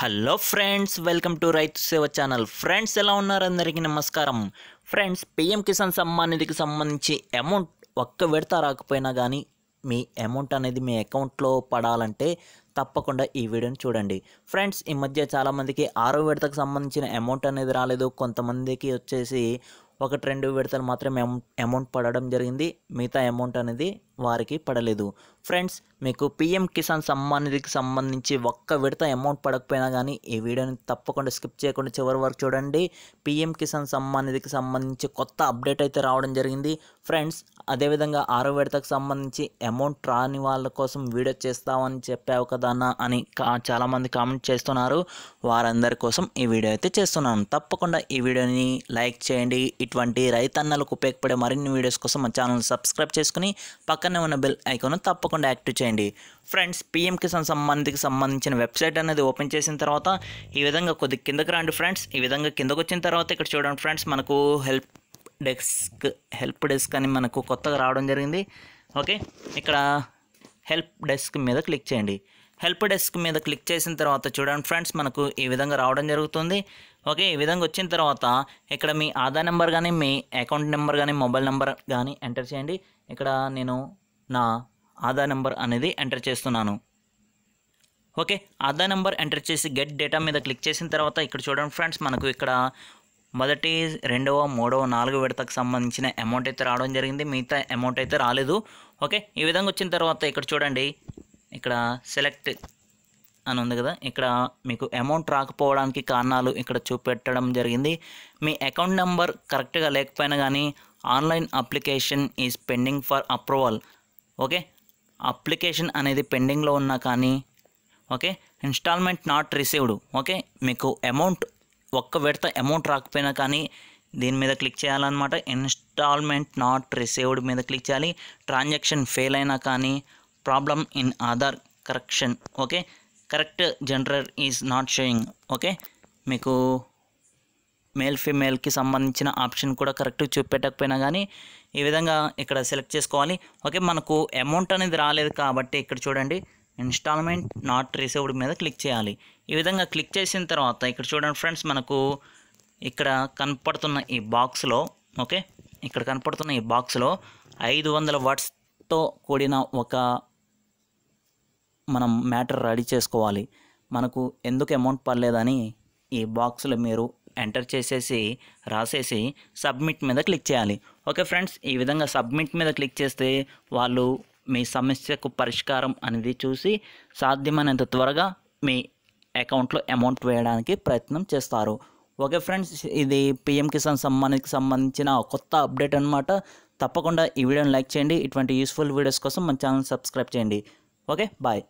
hello friends welcome to రైతు సేవ channel friends ఎలా ఉన్నారు అందరికీ నమస్కారం ఫ్రెండ్స్ పిఎం కిసాన్ సమ్మాన్ నిధికి సంబంధించి అమౌంట్ ఒక్క విడత రాకపోయినా కానీ మీ అమౌంట్ అనేది మీ అకౌంట్లో పడాలంటే తప్పకుండా ఈ వీడియోని చూడండి ఫ్రెండ్స్ ఈ మధ్య చాలామందికి ఆరో విడతకు సంబంధించిన అమౌంట్ అనేది రాలేదు కొంతమందికి వచ్చేసి ఒకటి రెండు విడతలు మాత్రమే అమౌంట్ పడడం జరిగింది మిగతా అమౌంట్ అనేది వారికి పడలేదు ఫ్రెండ్స్ మీకు పిఎం కిసాన్ సమ్మాన్ నిధికి సంబంధించి ఒక్క విడత అమౌంట్ పడకపోయినా కానీ ఈ వీడియోని తప్పకుండా స్కిప్ చేయకుండా చివరి వరకు చూడండి పిఎం కిసాన్ సమ్మాన్ నిధికి సంబంధించి కొత్త అప్డేట్ అయితే రావడం జరిగింది ఫ్రెండ్స్ అదేవిధంగా ఆరో విడతకు సంబంధించి అమౌంట్ రాని వాళ్ళ కోసం వీడియో చేస్తామని చెప్పావు కదన్నా అని చాలామంది కామెంట్ చేస్తున్నారు వారందరి కోసం ఈ వీడియో అయితే చేస్తున్నాను తప్పకుండా ఈ వీడియోని లైక్ చేయండి ఇటువంటి రైతన్నలకు ఉపయోగపడే మరిన్ని వీడియోస్ కోసం మా ఛానల్ సబ్స్క్రైబ్ చేసుకుని పక్కన పక్కనే ఉన్న బెల్ ఐకాన్ తప్పకుండా యాక్టివ్ చేయండి ఫ్రెండ్స్ పిఎం కిసాన్ సంబంధికి సంబంధించిన వెబ్సైట్ అనేది ఓపెన్ చేసిన తర్వాత ఈ విధంగా కొద్ది కిందకి రండి ఫ్రెండ్స్ ఈ విధంగా కిందకు వచ్చిన తర్వాత ఇక్కడ చూడండి ఫ్రెండ్స్ మనకు హెల్ప్ డెస్క్ హెల్ప్ డెస్క్ అని మనకు కొత్తగా రావడం జరిగింది ఓకే ఇక్కడ హెల్ప్ డెస్క్ మీద క్లిక్ చేయండి హెల్ప్ డెస్క్ మీద క్లిక్ చేసిన తర్వాత చూడండి ఫ్రెండ్స్ మనకు ఈ విధంగా రావడం జరుగుతుంది ఓకే ఈ విధంగా వచ్చిన తర్వాత ఇక్కడ మీ ఆధార్ నెంబర్ కానీ మీ అకౌంట్ నెంబర్ కానీ మొబైల్ నెంబర్ కానీ ఎంటర్ చేయండి ఇక్కడ నేను నా ఆధార్ నెంబర్ అనేది ఎంటర్ చేస్తున్నాను ఓకే ఆధార్ నెంబర్ ఎంటర్ చేసి గెట్ డేటా మీద క్లిక్ చేసిన తర్వాత ఇక్కడ చూడండి ఫ్రెండ్స్ మనకు ఇక్కడ మొదటి రెండవ మూడవ నాలుగు విడతకు సంబంధించిన అమౌంట్ అయితే రావడం జరిగింది మిగతా అమౌంట్ అయితే రాలేదు ఓకే ఈ విధంగా వచ్చిన తర్వాత ఇక్కడ చూడండి ఇక్కడ సెలెక్ట్ అని ఉంది కదా ఇక్కడ మీకు అమౌంట్ రాకపోవడానికి కారణాలు ఇక్కడ చూపెట్టడం జరిగింది మీ అకౌంట్ నెంబర్ కరెక్ట్గా లేకపోయినా కానీ online application is pending for approval okay application అనేది పెండింగ్లో ఉన్నా కానీ okay installment not received okay మీకు అమౌంట్ ఒక్క విడత అమౌంట్ రాకపోయినా కానీ దీని మీద క్లిక్ చేయాలన్నమాట ఇన్స్టాల్మెంట్ నాట్ రిసీవ్డ్ మీద క్లిక్ చేయాలి ట్రాన్సాక్షన్ ఫెయిల్ అయినా కానీ problem in Aadhaar correction okay correct general is not showing okay మీకు మేల్ ఫీమేల్కి సంబంధించిన ఆప్షన్ కూడా కరెక్ట్గా చూపెట్టకపోయినా కానీ ఈ విధంగా ఇక్కడ సెలెక్ట్ చేసుకోవాలి ఓకే మనకు అమౌంట్ అనేది రాలేదు కాబట్టి ఇక్కడ చూడండి ఇన్స్టాల్మెంట్ నాట్ రిసీవ్డ్ మీద క్లిక్ చేయాలి ఈ విధంగా క్లిక్ చేసిన తర్వాత ఇక్కడ చూడండి ఫ్రెండ్స్ మనకు ఇక్కడ కనపడుతున్న ఈ బాక్స్లో ఓకే ఇక్కడ కనపడుతున్న ఈ బాక్స్లో ఐదు వందల వర్డ్స్తో కూడిన ఒక మనం మ్యాటర్ రెడీ చేసుకోవాలి మనకు ఎందుకు అమౌంట్ పర్లేదని ఈ బాక్స్లో మీరు ఎంటర్ చేసేసి రాసేసి సబ్మిట్ మీద క్లిక్ చేయాలి ఓకే ఫ్రెండ్స్ ఈ విధంగా సబ్మిట్ మీద క్లిక్ చేస్తే వాళ్ళు మీ సమస్యకు పరిష్కారం అనేది చూసి సాధ్యమైనంత త్వరగా మీ అకౌంట్లో అమౌంట్ వేయడానికి ప్రయత్నం చేస్తారు ఓకే ఫ్రెండ్స్ ఇది పిఎం కిసాన్ సమ్మానికి సంబంధించిన కొత్త అప్డేట్ అనమాట తప్పకుండా ఈ వీడియోని లైక్ చేయండి ఇటువంటి యూస్ఫుల్ వీడియోస్ కోసం మన ఛానల్ సబ్స్క్రైబ్ చేయండి ఓకే బాయ్